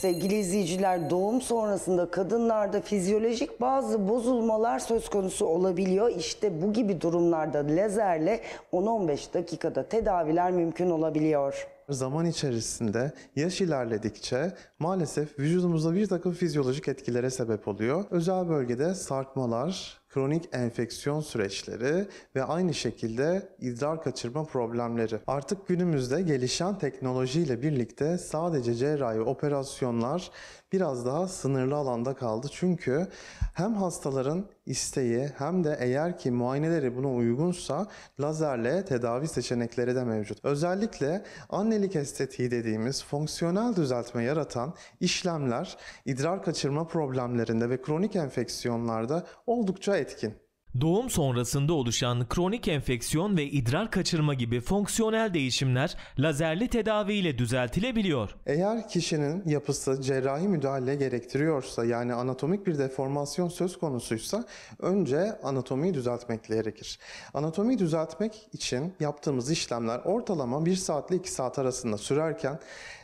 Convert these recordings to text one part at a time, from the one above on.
sevgili izleyiciler doğum sonrasında kadınlarda fizyolojik bazı bozulmalar söz konusu olabiliyor. İşte bu gibi durumlarda lazerle 10-15 dakikada tedaviler mümkün olabiliyor zaman içerisinde yaş ilerledikçe maalesef vücudumuzda bir takım fizyolojik etkilere sebep oluyor. Özel bölgede sarkmalar, kronik enfeksiyon süreçleri ve aynı şekilde idrar kaçırma problemleri. Artık günümüzde gelişen teknolojiyle birlikte sadece cerrahi operasyonlar biraz daha sınırlı alanda kaldı. Çünkü hem hastaların isteği hem de eğer ki muayeneleri buna uygunsa lazerle tedavi seçenekleri de mevcut. Özellikle annelik estetiği dediğimiz fonksiyonel düzeltme yaratan işlemler idrar kaçırma problemlerinde ve kronik enfeksiyonlarda oldukça etkin. Doğum sonrasında oluşan kronik enfeksiyon ve idrar kaçırma gibi fonksiyonel değişimler lazerli tedavi ile düzeltilebiliyor. Eğer kişinin yapısı cerrahi müdahale gerektiriyorsa yani anatomik bir deformasyon söz konusuysa önce anatomiyi düzeltmek gerekir. Anatomiyi düzeltmek için yaptığımız işlemler ortalama 1 saatle 2 saat arasında sürerken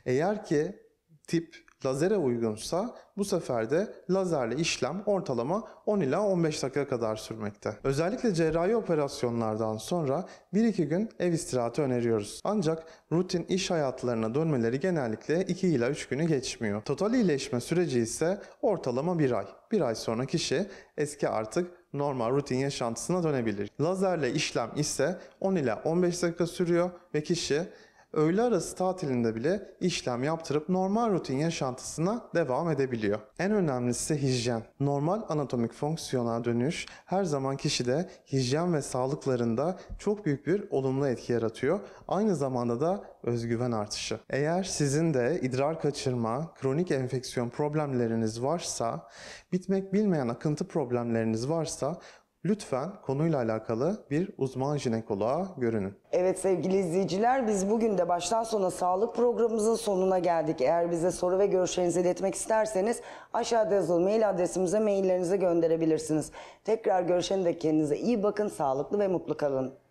eğer ki tip lazere uygunsa bu sefer de lazerle işlem ortalama 10 ila 15 dakika kadar sürmekte. Özellikle cerrahi operasyonlardan sonra 1-2 gün ev istirahatı öneriyoruz. Ancak rutin iş hayatlarına dönmeleri genellikle 2 ila 3 günü geçmiyor. Total iyileşme süreci ise ortalama 1 ay. 1 ay sonra kişi eski artık normal rutin yaşantısına dönebilir. Lazerle işlem ise 10 ila 15 dakika sürüyor ve kişi öğle arası tatilinde bile işlem yaptırıp normal rutin yaşantısına devam edebiliyor. En önemlisi hijyen. Normal anatomik fonksiyona dönüş her zaman kişide hijyen ve sağlıklarında çok büyük bir olumlu etki yaratıyor. Aynı zamanda da özgüven artışı. Eğer sizin de idrar kaçırma, kronik enfeksiyon problemleriniz varsa, bitmek bilmeyen akıntı problemleriniz varsa lütfen konuyla alakalı bir uzman jinekoloğa görünün. Evet sevgili izleyiciler biz bugün de baştan sona sağlık programımızın sonuna geldik. Eğer bize soru ve görüşlerinizi iletmek isterseniz aşağıda yazılı mail adresimize maillerinizi gönderebilirsiniz. Tekrar görüşene dek kendinize iyi bakın, sağlıklı ve mutlu kalın.